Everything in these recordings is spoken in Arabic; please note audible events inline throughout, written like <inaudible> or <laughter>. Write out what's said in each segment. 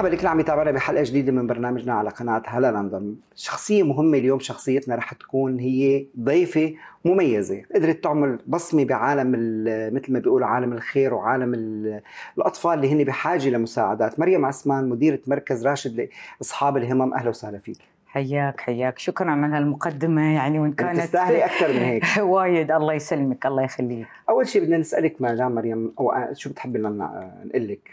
مرحبا بك عم يتابعنا بحلقه جديده من برنامجنا على قناه هلا لندن شخصيه مهمه اليوم شخصيتنا رح تكون هي ضيفه مميزه قدرت تعمل بصمه بعالم مثل ما بيقولوا عالم الخير وعالم الاطفال اللي هن بحاجه لمساعدات مريم عثمان مديره مركز راشد لاصحاب الهمم اهلا وسهلا فيك حياك حياك شكرا على المقدمة يعني وإن كانت تستاهلي أكثر من هيك <laughs> وايد الله يسلمك الله يخليك أول شيء بدنا نسألك دام مريم أو شو بتحبي لنا نقول لك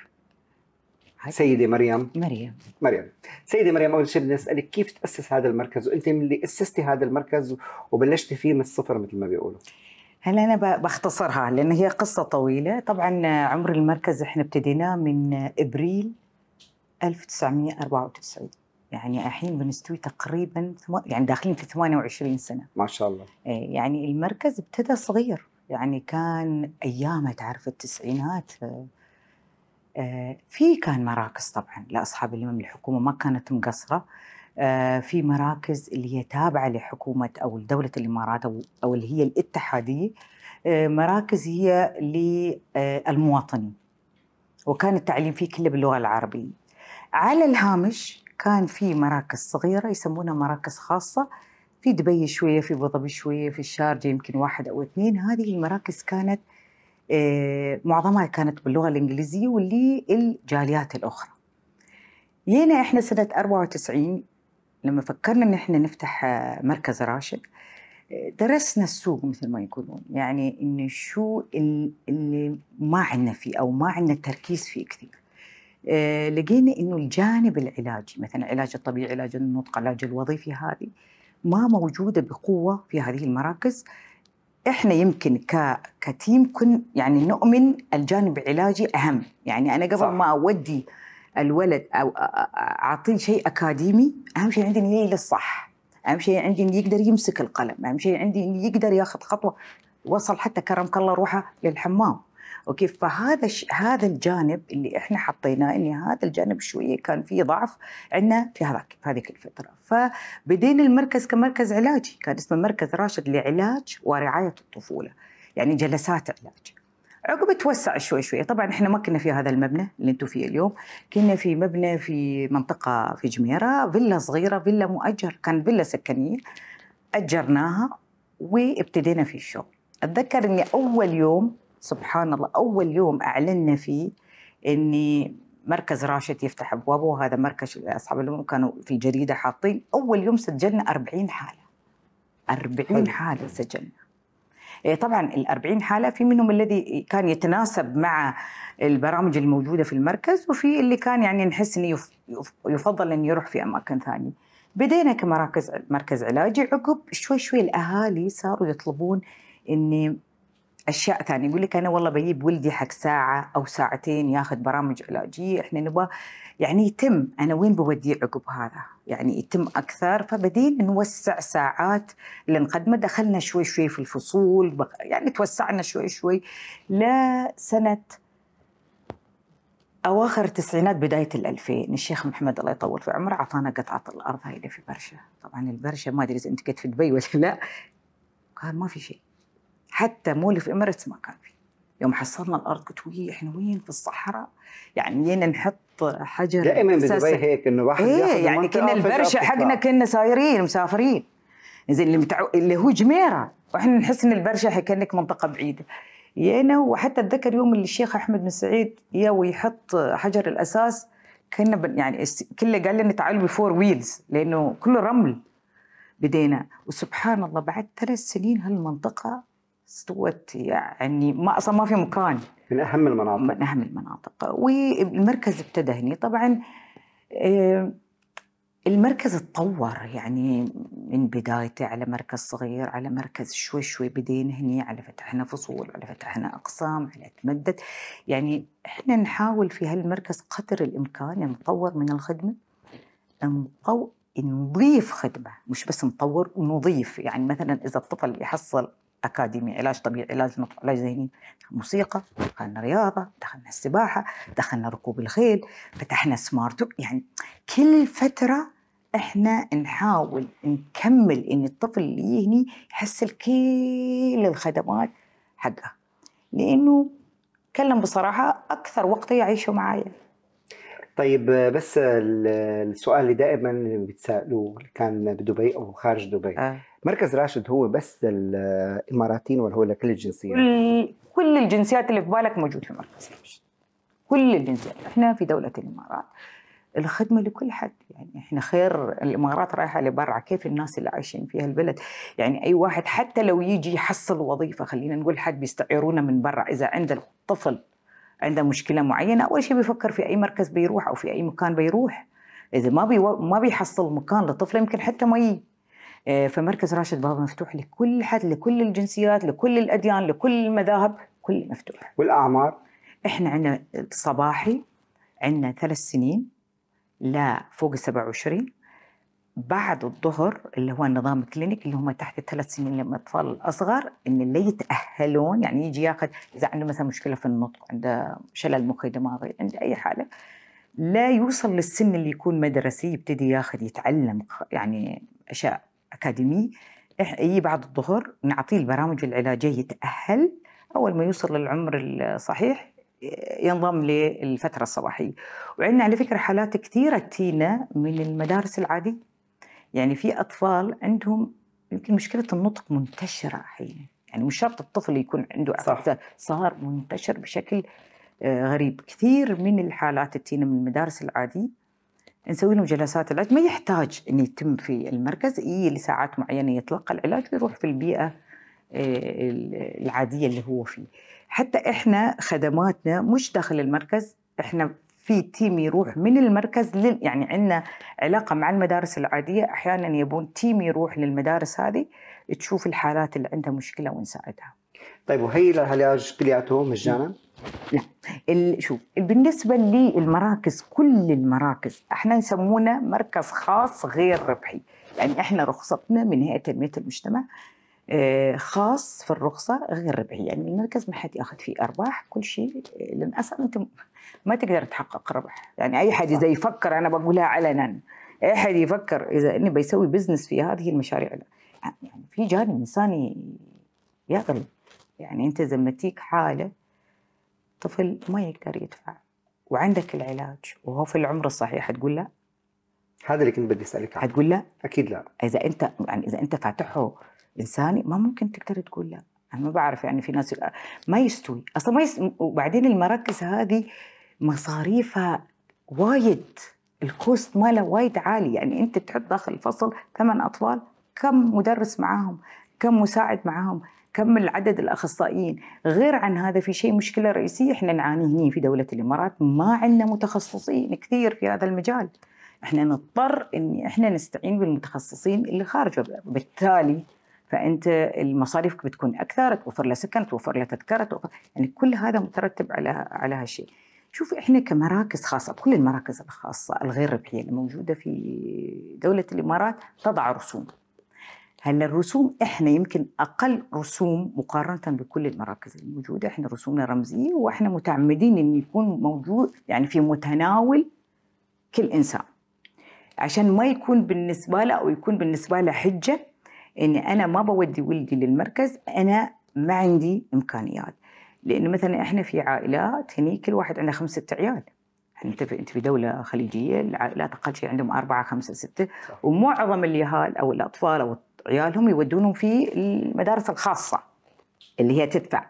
سيدة مريم مريم مريم سيدة مريم أول شيء بدنا نسألك كيف تأسس هذا المركز وأنت من اللي أسستي هذا المركز وبلشتي فيه من الصفر مثل ما بيقولوا هلا أنا بختصرها لأن هي قصة طويلة طبعا عمر المركز إحنا ابتديناه من إبريل 1994 يعني الحين بنستوي تقريبا يعني داخلين في 28 سنة ما شاء الله إيه، يعني المركز ابتدى صغير يعني كان أيامها تعرف التسعينات آه، في كان مراكز طبعا لاصحاب اليمن الحكومه ما كانت مقصره آه، في مراكز اللي هي تابعه لحكومه او دوله الامارات او اللي هي الاتحاديه آه، مراكز هي للمواطنين وكان التعليم فيه كله باللغه العربيه على الهامش كان في مراكز صغيره يسمونها مراكز خاصه في دبي شويه في ابو ظبي شويه في الشارجه يمكن واحد او اثنين هذه المراكز كانت آه، معظمها كانت باللغة الإنجليزية واللي الجاليات الأخرى جينا إحنا سنة 94 لما فكرنا إن إحنا نفتح آه، مركز راشد آه، درسنا السوق مثل ما يقولون يعني إن شو اللي ما عندنا فيه أو ما عندنا تركيز فيه كثير لقينا إنه الجانب العلاجي مثلا علاج الطبيعي علاج النطق علاج الوظيفي هذه ما موجودة بقوة في هذه المراكز احنا يمكن ك... كتيم كن يعني نؤمن الجانب العلاجي اهم يعني انا قبل صح. ما اودي الولد او اعطيه شيء اكاديمي اهم شيء عندي انه للصح اهم شيء عندي انه يقدر يمسك القلم اهم شيء عندي انه يقدر ياخذ خطوه وصل حتى كرمك الله روحه للحمام اوكي فهذا ش... هذا الجانب اللي احنا حطيناه ان هذا الجانب شويه كان فيه ضعف عندنا في هذاك في هذيك الفتره فبدينا المركز كمركز علاجي كان اسمه مركز راشد لعلاج ورعايه الطفوله يعني جلسات علاج عقب توسع شوي شوي طبعا احنا ما كنا في هذا المبنى اللي انتم فيه اليوم كنا في مبنى في منطقه في جميره فيلا صغيره فيلا مؤجر كان فيلا سكنيه اجرناها وابتدينا في الشغل اتذكر اني اول يوم سبحان الله اول يوم اعلنا فيه اني مركز راشد يفتح ابوابه وهذا مركز اصحاب الامم كانوا في الجريده حاطين اول يوم سجلنا 40 حاله 40 حاله سجلنا إيه، طبعا ال 40 حاله في منهم الذي كان يتناسب مع البرامج الموجوده في المركز وفي اللي كان يعني نحس انه يفضل انه يروح في اماكن ثانيه. بدينا كمراكز مركز علاجي عقب شوي شوي الاهالي صاروا يطلبون اني اشياء ثانيه يقول لك انا والله بجيب ولدي حق ساعه او ساعتين ياخذ برامج علاجيه احنا نبغى يعني يتم انا وين بوديه عقب هذا يعني يتم اكثر فبدينا نوسع ساعات اللي نقدمه دخلنا شوي شوي في الفصول يعني توسعنا شوي شوي لسنه اواخر التسعينات بدايه 2000 الشيخ محمد الله يطول في عمره اعطانا قطعه الارض هاي اللي في برشه طبعا البرشه ما ادري اذا انت كنت في دبي ولا لا قال ما في شيء حتى مول في اميريتس ما كان في يوم حصلنا الارض قلت وي احنا وين في الصحراء يعني جينا نحط حجر دائما بدبي هيك انه واحد ايه يعني كنا البرشا حقنا كنا سايرين مسافرين زين اللي, متعو... اللي هو جميره واحنا نحس ان البرشا كانك منطقه بعيده جينا وحتى اتذكر يوم اللي الشيخ احمد بن سعيد يا ويحط حجر الاساس كنا بن... يعني كله قال لنا تعالوا بفور ويلز لانه كله رمل بدينا وسبحان الله بعد ثلاث سنين هالمنطقه استوت يعني ما اصلا ما في مكان من اهم المناطق من اهم المناطق والمركز ابتدى هني طبعا آه، المركز اتطور يعني من بدايته على مركز صغير على مركز شوي شوي بدينا هني على فتحنا فصول على فتحنا اقسام على تمدد يعني احنا نحاول في هالمركز قدر الامكان نطور من الخدمه نضيف خدمه مش بس نطور نضيف يعني مثلا اذا الطفل يحصل أكاديمي علاج طبيعي علاج نطق علاج ذهني موسيقى دخلنا رياضة دخلنا السباحة دخلنا ركوب الخيل فتحنا سمارت يعني كل فترة احنا نحاول نكمل ان الطفل اللي يهني يحصل كل الخدمات حقها لانه كلم بصراحه اكثر وقت يعيشه معايا طيب بس السؤال اللي دائما بتسالوه كان بدبي او خارج دبي آه. مركز راشد هو بس الاماراتيين ولا هو لكل الجنسيات؟ كل الجنسيات اللي في بالك موجود في مركز راشد كل الجنسيات احنا في دوله الامارات الخدمه لكل حد يعني احنا خير الامارات رايحه لبرا كيف الناس اللي عايشين في هالبلد؟ يعني اي واحد حتى لو يجي يحصل وظيفه خلينا نقول حد بيستعيرونه من برا اذا عنده الطفل عنده مشكله معينه اول شيء بيفكر في اي مركز بيروح او في اي مكان بيروح اذا ما بي ما بيحصل مكان لطفله يمكن حتى ما آه، فمركز راشد بابا مفتوح لكل حد لكل الجنسيات لكل الاديان لكل المذاهب كل مفتوح والاعمار احنا عندنا صباحي عندنا ثلاث سنين لا فوق ال 27 بعد الظهر اللي هو النظام الكلينيك اللي هم تحت الثلاث سنين لما الاطفال الاصغر ان اللي يتاهلون يعني يجي ياخذ اذا عنده مثلا مشكله في النطق عنده شلل مخي دماغي عنده اي حاله لا يوصل للسن اللي يكون مدرسي يبتدي ياخذ يتعلم يعني اشياء اكاديميه يجي بعد الظهر نعطيه البرامج العلاجيه يتاهل اول ما يوصل للعمر الصحيح ينضم للفتره الصباحيه وعندنا على فكره حالات كثيره تينا من المدارس العاديه يعني في أطفال عندهم يمكن مشكلة النطق منتشرة أحيانا يعني مش شرط الطفل يكون عنده صح. صار منتشر بشكل آه، غريب كثير من الحالات تجينا من المدارس العادي نسوي لهم جلسات العلاج ما يحتاج أن يتم في المركز يجي لساعات معينة يتلقى العلاج ويروح في البيئة آه، العادية اللي هو فيه حتى إحنا خدماتنا مش داخل المركز إحنا في تيم يروح من المركز لل يعني عندنا علاقه مع المدارس العاديه احيانا يبون تيم يروح للمدارس هذه تشوف الحالات اللي عندها مشكله ونساعدها. طيب وهي العلاج كلياته مجانا؟ نعم. لا شوف بالنسبه للمراكز كل المراكز احنا يسمونه مركز خاص غير ربحي، يعني احنا رخصتنا من هيئه تنميه المجتمع آه، خاص في الرخصه غير ربحي يعني المركز ما حد ياخذ فيه ارباح كل شيء آه، للاسف انتم ما تقدر تحقق ربح يعني اي حد اذا يفكر انا بقولها علنا اي حد يفكر اذا اني بيسوي بزنس في هذه المشاريع لا يعني في جانب انساني يغلي يعني انت زمتيك حاله طفل ما يقدر يدفع وعندك العلاج وهو في العمر الصحيح تقول لا هذا اللي كنت بدي اسالك عنه هتقول لا اكيد لا اذا انت يعني اذا انت فاتحه انساني ما ممكن تقدر تقول لا انا ما بعرف يعني في ناس ما يستوي اصلا ما يستوي. وبعدين المراكز هذه مصاريفها وايد الكوست ماله وايد عالي يعني انت تحط داخل الفصل ثمان اطفال كم مدرس معاهم كم مساعد معاهم كم العدد الاخصائيين غير عن هذا في شيء مشكله رئيسيه احنا نعاني هنا في دوله الامارات ما عندنا متخصصين كثير في هذا المجال احنا نضطر ان احنا نستعين بالمتخصصين اللي خارج بالتالي فانت مصاريفك بتكون اكثر توفر له سكن توفر له تذكره توفر يعني كل هذا مترتب على على هالشيء شوف احنا كمراكز خاصه كل المراكز الخاصه الغير ربحيه الموجوده في دوله الامارات تضع رسوم هلا الرسوم احنا يمكن اقل رسوم مقارنه بكل المراكز الموجوده احنا رسومنا رمزيه واحنا متعمدين ان يكون موجود يعني في متناول كل انسان عشان ما يكون بالنسبه له او يكون بالنسبه له حجه اني انا ما بودي ولدي للمركز انا ما عندي امكانيات لانه مثلا احنا في عائلات هني كل واحد عنده خمسة ست عيال انت في يعني انت في دوله خليجيه العائلات اقل شيء عندهم اربعه خمسه سته ومعظم اليهال او الاطفال او عيالهم يودونهم في المدارس الخاصه اللي هي تدفع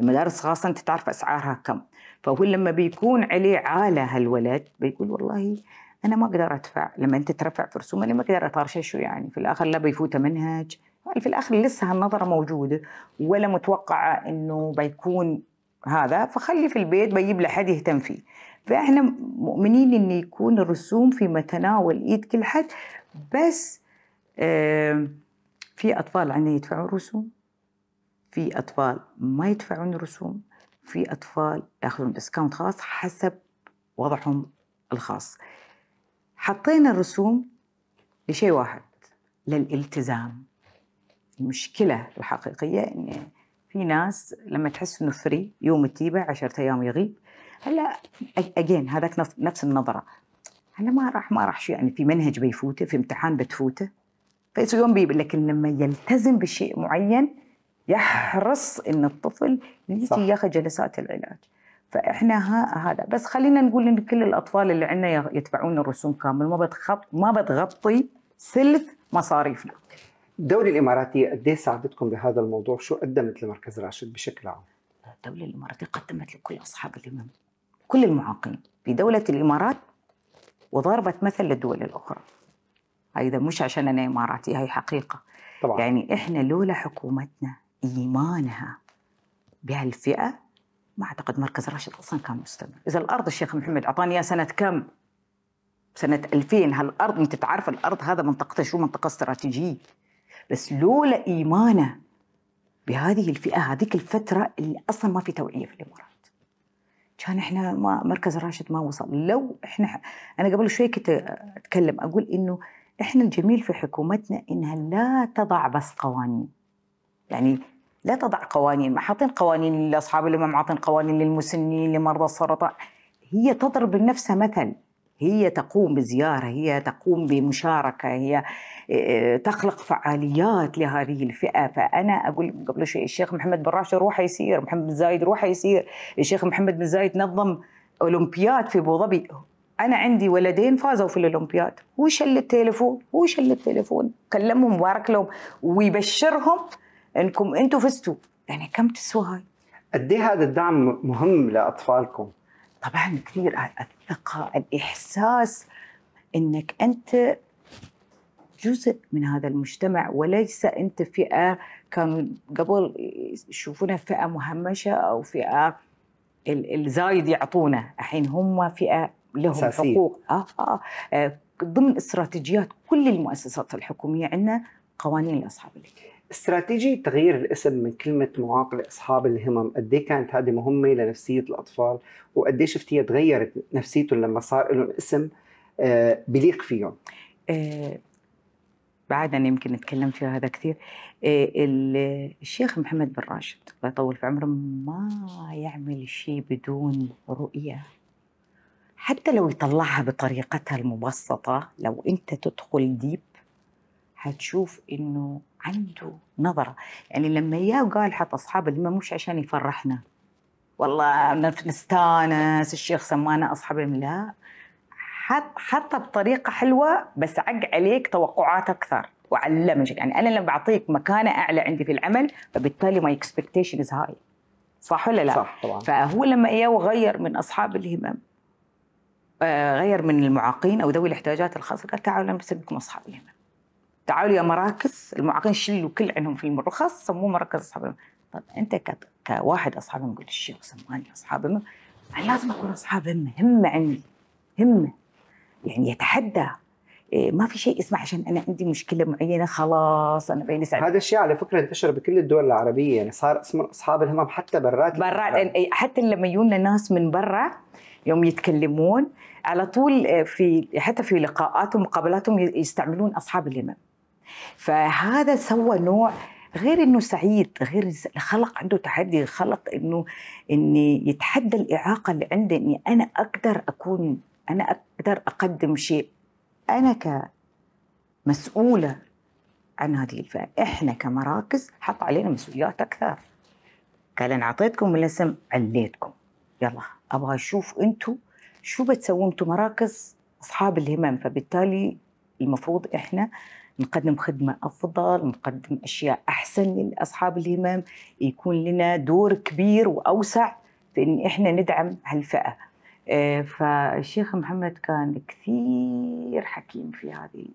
المدارس الخاصه انت تعرف اسعارها كم فهو لما بيكون عليه عاله هالولد بيقول والله انا ما اقدر ادفع لما انت ترفع في رسوم انا ما اقدر اطرشه شو يعني في الاخر لا بيفوته منهج في الاخر لسه هالنظره موجوده ولا متوقعه انه بيكون هذا فخلي في البيت له لحد يهتم فيه فاحنا مؤمنين ان يكون الرسوم في متناول ايد كل حد بس آه في اطفال عندنا يدفعون رسوم في اطفال ما يدفعون رسوم في اطفال ياخذون ديسكاونت خاص حسب وضعهم الخاص حطينا الرسوم لشيء واحد للالتزام المشكله الحقيقيه ان يعني في ناس لما تحس انه فري يوم تجيبه 10 ايام يغيب هلا اجين هذاك نفس النظره هلا ما راح ما راح يعني في منهج بيفوته في امتحان بتفوته فيصير يوم بيب لكن لما يلتزم بشيء معين يحرص ان الطفل يجي ياخذ جلسات العلاج فاحنا ها هذا بس خلينا نقول ان كل الاطفال اللي عندنا يتبعون الرسوم كامل ما بتخط ما بتغطي ثلث مصاريفنا الدولة الإماراتية قد إيه ساعدتكم بهذا الموضوع؟ شو قدمت لمركز راشد بشكل عام؟ الدولة الإماراتية قدمت لكل أصحاب الهمم كل المعاقين في دولة الإمارات وضربت مثل للدول الأخرى هذا مش عشان أنا إماراتي هي حقيقة طبعا. يعني إحنا لولا حكومتنا إيمانها بهالفئة ما أعتقد مركز راشد أصلا كان مستمر إذا الأرض الشيخ محمد أعطاني إياها سنة كم سنة 2000 هالأرض أنت تعرف الأرض هذا منطقته شو منطقة استراتيجية بس لولا إيمانه بهذه الفئة هذيك الفترة اللي أصلا ما في توعية في الإمارات كان احنا ما مركز راشد ما وصل لو احنا انا قبل شوي كنت اتكلم اقول انه احنا الجميل في حكومتنا انها لا تضع بس قوانين يعني لا تضع قوانين ما حاطين قوانين لاصحاب الامم، عاطين قوانين للمسنين لمرضى السرطان هي تضرب لنفسها مثل هي تقوم بزياره هي تقوم بمشاركه هي آه، تخلق فعاليات لهذه الفئه فانا اقول قبل شيء الشيخ محمد بن راشد روحه يسير محمد بن زايد روحه يسير الشيخ محمد بن زايد نظم اولمبياد في ابو ظبي انا عندي ولدين فازوا في الاولمبياد هو شل التليفون هو شل التليفون كلمهم وبارك لهم ويبشرهم انكم انتم فزتوا يعني كم تسوى هاي قد إيه هذا الدعم مهم لاطفالكم طبعا كثير الثقه الاحساس انك انت جزء من هذا المجتمع وليس انت فئه كانوا قبل يشوفونها فئه مهمشه او فئه الزايد يعطونه الحين هم فئه لهم ساسية. حقوق آه آه. آه ضمن استراتيجيات كل المؤسسات الحكوميه عندنا قوانين لاصحاب الاجتماع استراتيجية تغيير الاسم من كلمة معاق لأصحاب الهمم قد إيه كانت هذه مهمة لنفسية الأطفال وقد شفتيها تغيرت نفسيتهم لما صار لهم اسم آه، بليق فيهم آه، بعد بعدنا يمكن نتكلم في هذا كثير آه، الشيخ محمد بن راشد الله يطول في عمره ما يعمل شيء بدون رؤية حتى لو يطلعها بطريقتها المبسطة لو أنت تدخل ديب هتشوف إنه عنده نظرة يعني لما يا قال حط أصحاب اللي مش عشان يفرحنا والله نستانس الشيخ سمانا أصحاب لا حط بطريقة حلوة بس عق عليك توقعات أكثر وعلمك يعني أنا لما بعطيك مكانة أعلى عندي في العمل فبالتالي ماي اكسبكتيشن از هاي صح ولا لا؟ صح طبعا فهو لما إياه وغير من أصحاب الهمم آه، غير من المعاقين أو ذوي الاحتياجات الخاصة قال تعالوا أنا بسبكم أصحاب الهمم تعالوا يا مراكز المعاقين شلوا كل عنهم في المرخص سموه مراكز اصحاب الممنوع طب انت كواحد اصحاب يقول قلت الشيخ سماني اصحاب انا لازم اكون اصحاب همه همه عندي همه يعني يتحدى إيه، ما في شيء اسمه عشان انا عندي مشكله معينه خلاص انا بين سعد هذا الشيء على فكره انتشر بكل الدول العربيه يعني صار اصحاب الهمم حتى برات برات إيه، حتى لما يجونا ناس من برا يوم يتكلمون على طول آه، في حتى في لقاءاتهم ومقابلاتهم يستعملون اصحاب الهمم فهذا سوى نوع غير انه سعيد غير خلق عنده تحدي خلق انه اني يتحدى الاعاقه اللي عندي اني انا اقدر اكون انا اقدر اقدم شيء انا كمسؤوله عن هذه الفئه احنا كمراكز حط علينا مسؤوليات اكثر قال انا اعطيتكم الاسم عليتكم يلا ابغى اشوف انتم شو بتسوون انتم مراكز اصحاب الهمم فبالتالي المفروض احنا نقدم خدمة أفضل نقدم أشياء أحسن لأصحاب الهمام يكون لنا دور كبير وأوسع في إن إحنا ندعم هالفئة آه، فالشيخ محمد كان كثير حكيم في هذه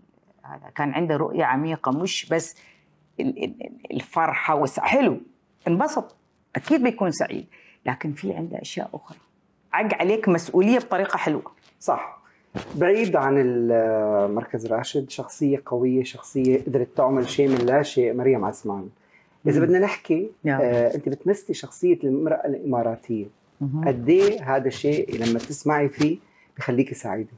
هذا كان عنده رؤية عميقة مش بس الفرحة وسع حلو انبسط أكيد بيكون سعيد لكن في عنده أشياء أخرى عق عليك مسؤولية بطريقة حلوة صح بعيد عن مركز راشد شخصية قوية شخصية قدرت تعمل شيء من لا شيء مريم عثمان إذا بدنا نحكي آه، أنت بتمثلي شخصية المرأة الإماراتية قد إيه هذا الشيء لما تسمعي فيه بخليكي سعيدة؟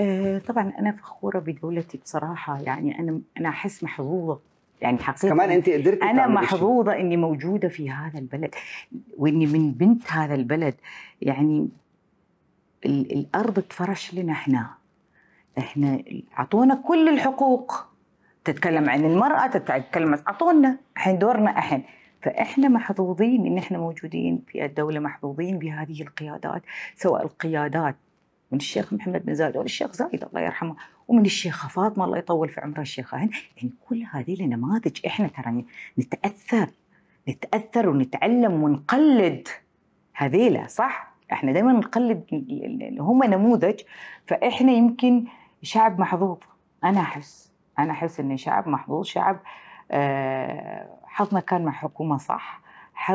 آه، طبعا أنا فخورة بدولتي بصراحة يعني أنا أنا أحس محظوظة يعني حقيقة كمان أنت قدرتي أنا محظوظة إني موجودة في هذا البلد وإني من بنت هذا البلد يعني الارض اتفرش لنا احنا احنا اعطونا كل الحقوق تتكلم عن المراه تتكلم اعطونا الحين دورنا احنا فاحنا محظوظين ان احنا موجودين في الدوله محظوظين بهذه القيادات سواء القيادات من الشيخ محمد بن زايد او الشيخ زايد الله يرحمه ومن الشيخه فاطمه الله يطول في عمرها الشيخه يعني كل هذه نماذج احنا ترى نتاثر نتاثر ونتعلم ونقلد هذيلا صح احنا دايما نقلد اللي هم نموذج فاحنا يمكن شعب محظوظ انا احس انا احس ان شعب محظوظ شعب آه، حظنا كان مع حكومه صح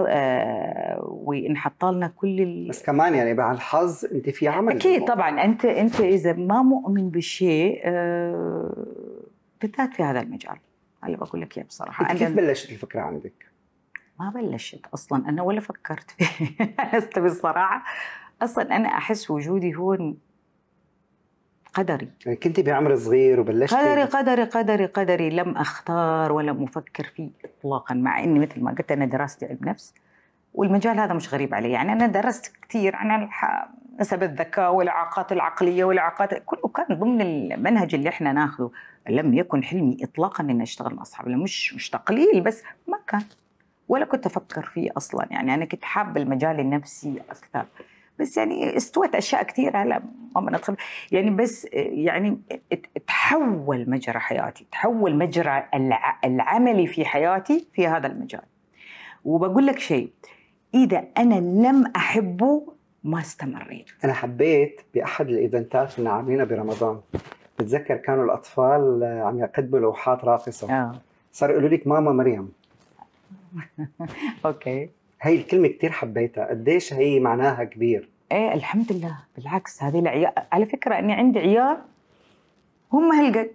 آه، وانحط لنا كل ال... بس كمان يعني مع الحظ انت في عمل اكيد طبعا انت انت اذا ما مؤمن بشيء آه، بالذات في هذا المجال انا بقول لك اياه بصراحه كيف بلشت الفكره عندك؟ ما بلشت اصلا انا ولا فكرت فيه استوي بالصراحه اصلا انا احس وجودي هون قدري يعني كنت بعمر صغير وبلشت قدري قدري قدري قدري لم اختار ولم افكر فيه اطلاقا مع اني مثل ما قلت انا دراستي علم نفس والمجال هذا مش غريب علي يعني انا درست كثير عن نسب الذكاء والاعاقات العقليه والاعاقات كله كان ضمن المنهج اللي احنا ناخذه لم يكن حلمي اطلاقا اني اشتغل مع اصحاب مش مش تقليل بس ما كان ولا كنت افكر فيه اصلا يعني انا كنت حابه المجال النفسي اكثر بس يعني استوت اشياء كثيره هلا ما ندخل يعني بس يعني تحول مجرى حياتي تحول مجرى العملي في حياتي في هذا المجال وبقول لك شيء اذا انا لم احبه ما استمريت انا حبيت باحد الايفنتات اللي عاملينها برمضان بتذكر كانوا الاطفال آه، عم يقدموا لوحات راقصه آه. صار يقولوا لك ماما مريم <laughs> اوكي هاي الكلمة كثير حبيتها، قديش هي معناها كبير؟ ايه الحمد لله بالعكس هذه العيال على فكرة اني عندي عيال هم هالقد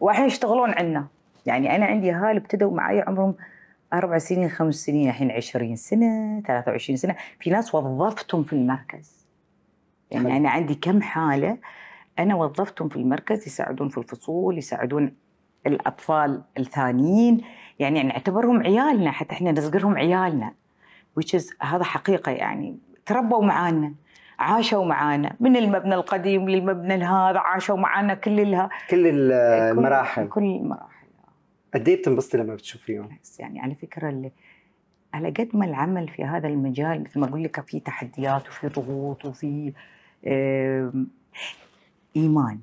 واحيانا يشتغلون عنا، يعني انا عندي اهالي ابتدوا معي عمرهم اربع سنين خمس سنين الحين 20 سنة 23 سنة، في ناس وظفتهم في المركز. يعني حل. انا عندي كم حالة انا وظفتهم في المركز يساعدون في الفصول، يساعدون الاطفال الثانيين، يعني نعتبرهم عيالنا حتى احنا نصغرهم عيالنا which is هذا حقيقة يعني تربوا معانا عاشوا معانا من المبنى القديم للمبنى هذا عاشوا معانا كل الها كل المراحل كل, كل المراحل قد ايه بتنبسطي لما بتشوفيهم؟ يعني على فكرة اللي على قد ما العمل في هذا المجال مثل ما اقول لك في تحديات وفي ضغوط وفي ايمان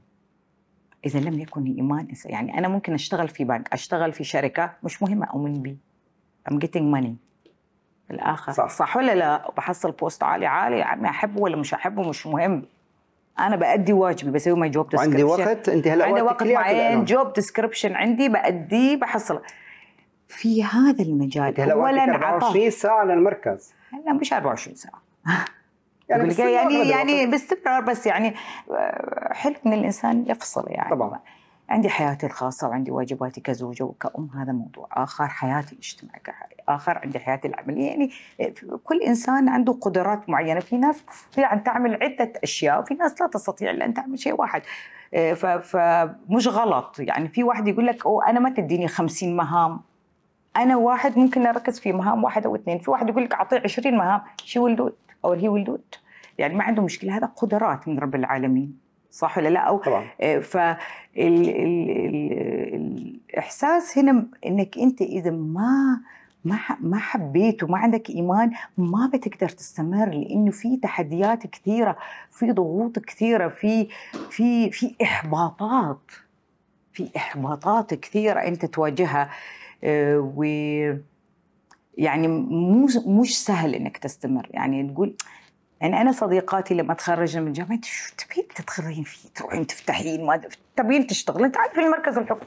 اذا لم يكن الايمان يعني انا ممكن اشتغل في بنك اشتغل في شركه مش مهمه اؤمن بي I'm getting money الاخر صح, صح ولا لا بحصل بوست عالي عالي عمي احبه ولا مش احبه مش مهم انا بادي واجبي بسوي ماي جوب ديسكربشن عندي وقت انت هلا عندي وقت معين جوب ديسكربشن عندي باديه بحصل في هذا المجال هلا ولا 24 ساعه للمركز هلا مش 24 ساعه <laughs> يعني يعني, يعني باستمرار بس يعني آه، حلو ان الانسان يفصل يعني طبعا عندي حياتي الخاصة وعندي واجباتي كزوجة وكأم هذا موضوع آخر حياتي الاجتماعية آخر عندي حياتي العملية يعني كل إنسان عنده قدرات معينة في ناس تستطيع أن تعمل عدة أشياء وفي ناس لا تستطيع إلا أن تعمل شيء واحد آه، فمش غلط يعني في واحد يقول لك أنا ما تديني خمسين مهام أنا واحد ممكن أركز في مهام واحدة أو اثنين في واحد يقول لك أعطيه 20 مهام شو ولدود اور هي ويل دو يعني ما عنده مشكله هذا قدرات من رب العالمين صح ولا لا او طبعا. آه، فالاحساس هنا انك انت اذا ما ما ما حبيت وما عندك ايمان ما بتقدر تستمر لانه في تحديات كثيره في ضغوط كثيره في في في احباطات في احباطات كثيره انت تواجهها آه، و يعني مو مش سهل انك تستمر يعني تقول يعني انا صديقاتي لما تخرجنا من الجامعه شو تبين تتخرجين فيه تروحين تفتحين ما تبين تشتغلين تعالي في المركز الحكومي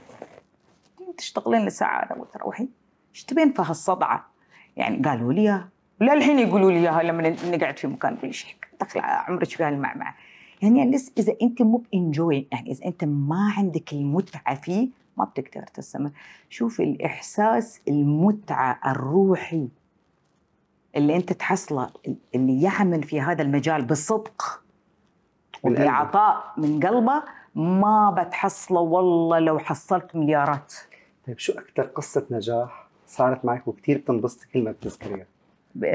تشتغلين لساعه وتروحين ايش تبين في هالصدعه؟ يعني قالوا لي اياها ولا الحين يقولوا لي اياها لما نقعد في مكان ايش دخل عمرك في هالمعمعه يعني اذا انت مو بانجوي يعني اذا انت ما عندك المتعه فيه ما بتقدر تستمر شوف الإحساس المتعة الروحي اللي أنت تحصله اللي يعمل في هذا المجال بصدق وبإعطاء من قلبه ما بتحصله والله لو حصلت مليارات طيب شو أكثر قصة نجاح صارت معك وكثير بتنبسطي كل ما بتذكريها؟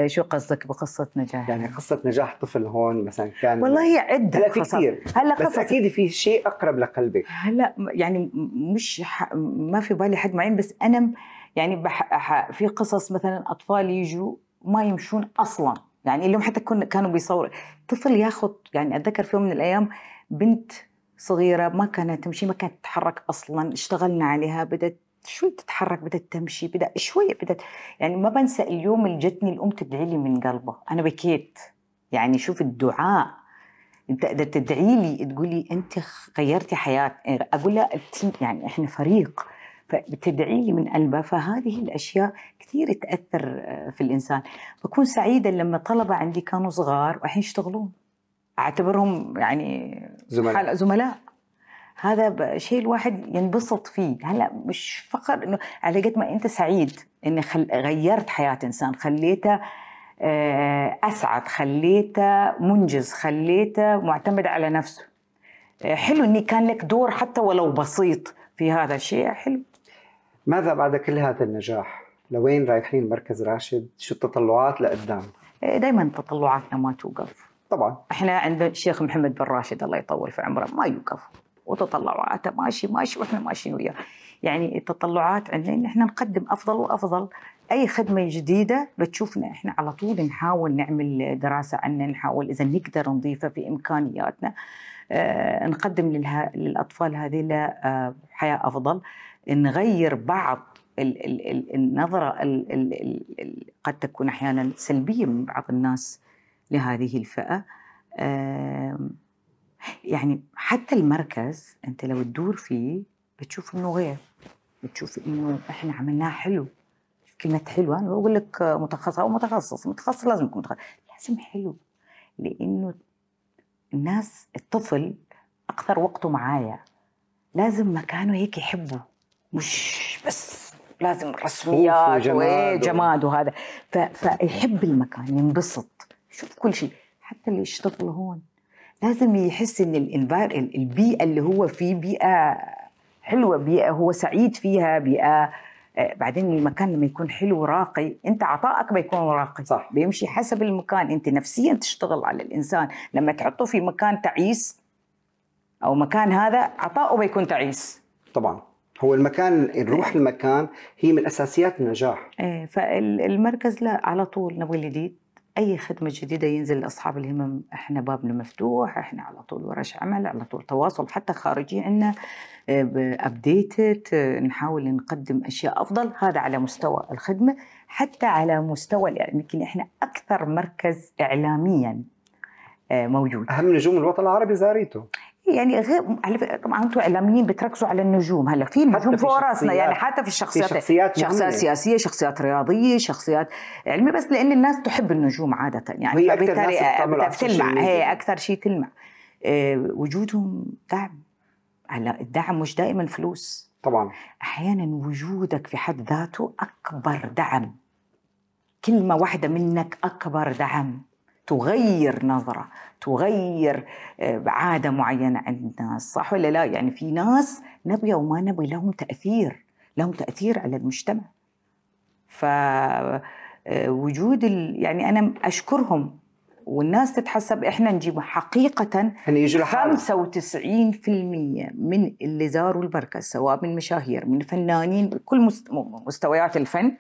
شو قصدك بقصة نجاح؟ يعني قصة نجاح طفل هون مثلا كان والله هي عدة هلا في كثير هلا بس أكيد في شيء أقرب لقلبك هلا يعني مش ح... ما في بالي حد معين بس أنا يعني بح... في قصص مثلا أطفال يجوا ما يمشون أصلا يعني اليوم حتى كن... كانوا بيصوروا طفل ياخذ يعني أتذكر في يوم من الأيام بنت صغيرة ما كانت تمشي ما كانت تتحرك أصلا اشتغلنا عليها بدت شوي تتحرك بدأت تمشي بدأ شوي بدأت يعني ما بنسى اليوم اللي جتني الام تدعي لي من قلبها انا بكيت يعني شوف الدعاء انت اذا تدعي لي تقولي انت غيرتي حياتي اقول لها يعني احنا فريق فبتدعي لي من قلبها فهذه الاشياء كثير تاثر آه، في الانسان بكون سعيده لما طلبه عندي كانوا صغار والحين يشتغلون اعتبرهم يعني زملاء زملاء هذا شيء الواحد ينبسط فيه هلا مش فقط انه على قد ما انت سعيد ان خل... غيرت حياه انسان خليته آه، اسعد خليته منجز خليته معتمد على نفسه آه، حلو اني كان لك دور حتى ولو بسيط في هذا الشيء حلو ماذا بعد كل هذا النجاح لوين رايحين مركز راشد شو التطلعات لقدام آه، دائما تطلعاتنا ما توقف طبعا احنا عند الشيخ محمد بن راشد الله يطول في عمره ما يوقف وتطلعاته ماشي ماشي واحنا ماشيين وياه يعني التطلعات عندنا ان احنا نقدم افضل وافضل اي خدمه جديده بتشوفنا احنا على طول نحاول نعمل دراسه عنها نحاول اذا نقدر نضيفها في امكانياتنا آه نقدم للها للاطفال هذه آه حياه افضل نغير بعض النظرة ال ال ال ال قد تكون أحيانا سلبية من بعض الناس لهذه الفئة يعني حتى المركز انت لو تدور فيه بتشوف انه غير بتشوف انه احنا عملناه حلو كلمة حلوة انا بقول لك متخصص او متخصص متخصص لازم يكون متخصص لازم حلو لانه الناس الطفل اكثر وقته معايا لازم مكانه هيك يحبه مش بس لازم رسميات إيه، وجماد وهذا فيحب المكان ينبسط يشوف كل شيء حتى اللي يشتغل هون لازم يحس ان البيئه اللي هو فيه بيئه حلوه بيئه هو سعيد فيها بيئه آه، بعدين المكان لما يكون حلو وراقي انت عطائك بيكون راقي صح. بيمشي حسب المكان انت نفسيا تشتغل على الانسان لما تحطه في مكان تعيس او مكان هذا عطائه بيكون تعيس طبعا هو المكان الروح إيه. المكان هي من اساسيات النجاح ايه فالمركز لا على طول نبغى الجديد اي خدمه جديده ينزل لاصحاب الهمم احنا بابنا مفتوح احنا على طول ورش عمل على طول تواصل حتى خارجي عندنا ابديتد آه، آه، نحاول نقدم اشياء افضل هذا على مستوى الخدمه حتى على مستوى يعني يمكن احنا اكثر مركز اعلاميا آه، موجود اهم نجوم الوطن العربي زاريته يعني غير على فكره انتم اعلاميين بتركزوا على النجوم هلا في نجوم فوق راسنا يعني حتى في الشخصيات في شخصيات, شخصيات سياسيه شخصيات رياضيه شخصيات علميه بس لان الناس تحب النجوم عاده يعني هي اكثر ناس تلمع هي اكثر شيء تلمع أه وجودهم دعم هلا الدعم مش دائما فلوس طبعا احيانا وجودك في حد ذاته اكبر دعم كلمه واحده منك اكبر دعم تغير نظرة تغير آه، عادة معينة عند الناس صح ولا لا يعني في ناس نبي وما نبي لهم تأثير لهم تأثير على المجتمع فوجود آه، ال... يعني أنا أشكرهم والناس تتحسب احنا نجيب حقيقة يعني 95% من اللي زاروا المركز سواء من مشاهير من فنانين بكل مستويات الفن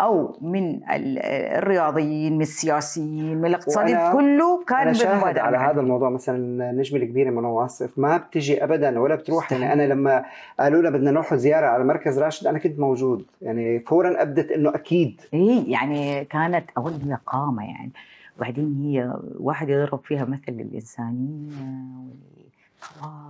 او من الرياضيين من السياسيين من الاقتصاديين كله كان بنبادر على هذا الموضوع مثلا النجمه الكبيره منى واصف ما بتجي ابدا ولا بتروح استحيل. يعني انا لما قالوا لنا بدنا نروح زياره على مركز راشد انا كنت موجود يعني فورا ابدت انه اكيد ايه يعني كانت اول هي قامة يعني وبعدين هي واحد يضرب فيها مثل الانسانيه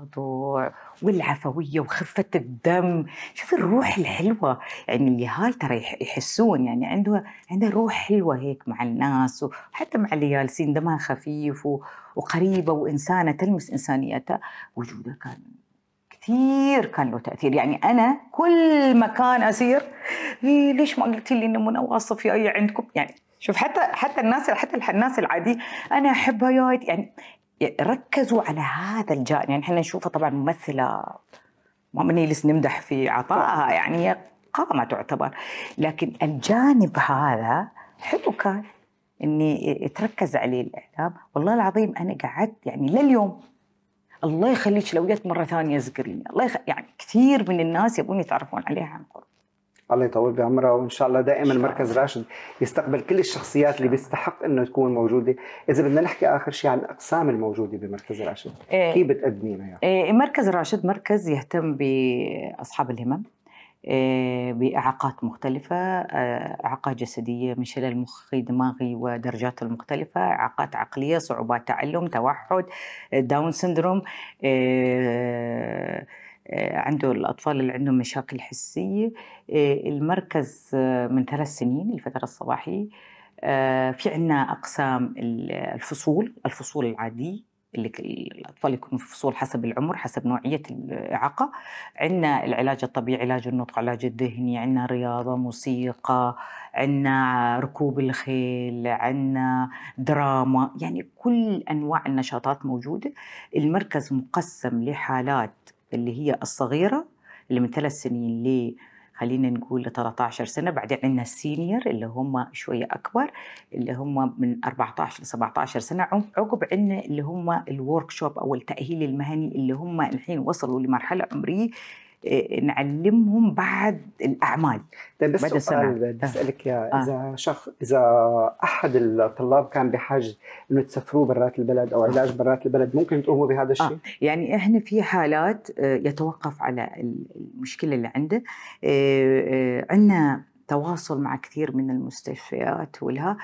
التواضع والعفوية وخفة الدم شوف الروح الحلوة يعني اللي هاي ترى يحسون يعني عنده عنده روح حلوة هيك مع الناس وحتى مع اللي جالسين دمها خفيف وقريبة وإنسانة تلمس إنسانيتها وجوده كان كثير كان له تاثير يعني انا كل مكان اسير إيه، ليش ما قلتي لي انه منى واصف ياي عندكم يعني شوف حتى حتى الناس حتى الناس العادية أنا أحبها يايت يعني ركزوا على هذا الجانب يعني احنا نشوفها طبعا ممثله ما بنجلس نمدح في عطائها يعني قامه تعتبر لكن الجانب هذا حلو كان اني تركز عليه الاعلام والله العظيم انا قعدت يعني لليوم الله يخليك لو جت مره ثانيه زقريني الله يخ... يعني كثير من الناس يبون يتعرفون عليها عن قرب الله يطول بعمره وان شاء الله دائما مركز راشد يستقبل كل الشخصيات اللي بيستحق انه تكون موجوده، اذا بدنا نحكي اخر شيء عن الاقسام الموجوده بمركز راشد، إيه كيف بتقدمينها؟ يعني؟ إيه مركز راشد مركز يهتم باصحاب الهمم إيه باعاقات مختلفه، إيه، اعاقات جسديه من شلل مخي دماغي ودرجاته المختلفه، اعاقات عقليه، صعوبات تعلم، توحد، إيه، داون سندروم، إيه آه، عنده الأطفال اللي عندهم مشاكل حسية آه، المركز آه، من ثلاث سنين الفترة الصباحية في عنا أقسام الفصول الفصول العادية اللي الاطفال يكونوا في فصول حسب العمر حسب نوعيه الاعاقه عندنا العلاج الطبيعي علاج النطق علاج الذهني عندنا رياضه موسيقى عندنا ركوب الخيل عندنا دراما يعني كل انواع النشاطات موجوده المركز مقسم لحالات اللي هي الصغيرة اللي من ثلاث سنين ل خلينا نقول 13 سنة بعدين عندنا السينيور اللي هم شوية أكبر اللي هم من 14 ل 17 سنة عقب عندنا اللي هم الورك شوب أو التأهيل المهني اللي هم الحين وصلوا لمرحلة عمرية إيه، نعلمهم بعد الاعمال طيب بس بعد سؤال بدي آه. اسالك يا آه. اذا شخص اذا احد الطلاب كان بحاجه انه تسفروه برات البلد او آه. علاج برات البلد ممكن تقوموا بهذا آه. الشيء؟ آه. يعني احنا في حالات يتوقف على المشكله اللي عنده عندنا تواصل مع كثير من المستشفيات ولها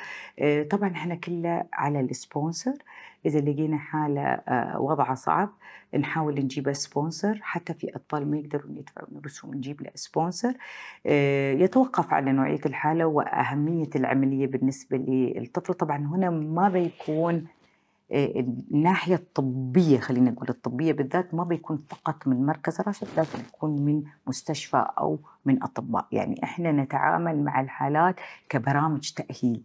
طبعا احنا كله على السبونسر إذا لقينا حالة آه، وضعها صعب نحاول نجيب سبونسر حتى في أطفال ما يقدرون يدفعون رسوم نجيب له سبونسر آه، يتوقف على نوعية الحالة وأهمية العملية بالنسبة للطفل طبعا هنا ما بيكون آه، الناحية الطبية خلينا نقول الطبية بالذات ما بيكون فقط من مركز راشد لكن يكون من مستشفى أو من أطباء يعني إحنا نتعامل مع الحالات كبرامج تأهيل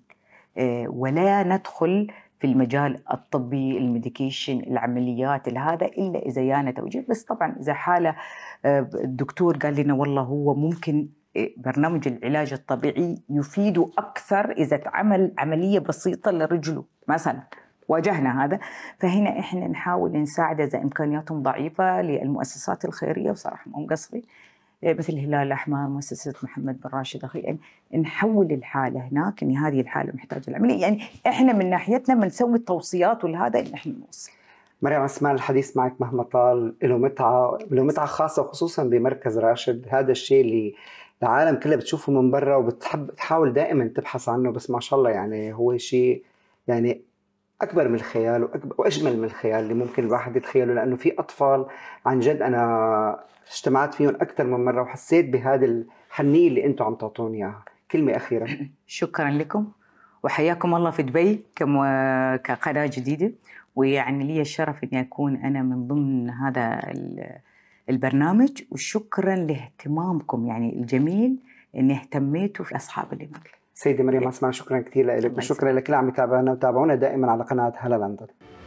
ولا ندخل في المجال الطبي الميديكيشن العمليات هذا الا اذا يانا توجيه بس طبعا اذا حاله آه، الدكتور قال لنا والله هو ممكن إيه، برنامج العلاج الطبيعي يفيد اكثر اذا تعمل عمليه بسيطه لرجله مثلا واجهنا هذا فهنا احنا نحاول نساعد اذا امكانياتهم ضعيفه للمؤسسات الخيريه وصراحه مو قصري إيه، مثل الهلال الاحمر مؤسسه محمد بن راشد اخي يعني نحول الحاله هناك ان يعني هذه الحاله محتاجه العمليه يعني احنا من ناحيتنا بنسوي التوصيات ولهذا اللي احنا نوصل مريم اسماء الحديث معك مهما طال له متعه له متعه خاصه وخصوصا بمركز راشد هذا الشيء اللي العالم كلها بتشوفه من برا وبتحب تحاول دائما تبحث عنه بس ما شاء الله يعني هو شيء يعني اكبر من الخيال وأكبر واجمل من الخيال اللي ممكن الواحد يتخيله لانه في اطفال عن جد انا اجتمعت فيهم اكثر من مره وحسيت بهذا الحنيه اللي انتم عم تعطوني اياها كلمه اخيره <laughs> شكرا لكم وحياكم الله في دبي كم كقناه جديده ويعني لي الشرف اني اكون انا من ضمن هذا البرنامج وشكرا لاهتمامكم يعني الجميل اني اهتميتوا في اصحاب المملكه سيدي مريم إيه. اسمع شكرا كثير لك وشكرا لكل عم يتابعنا وتابعونا دائما على قناه هلا لندن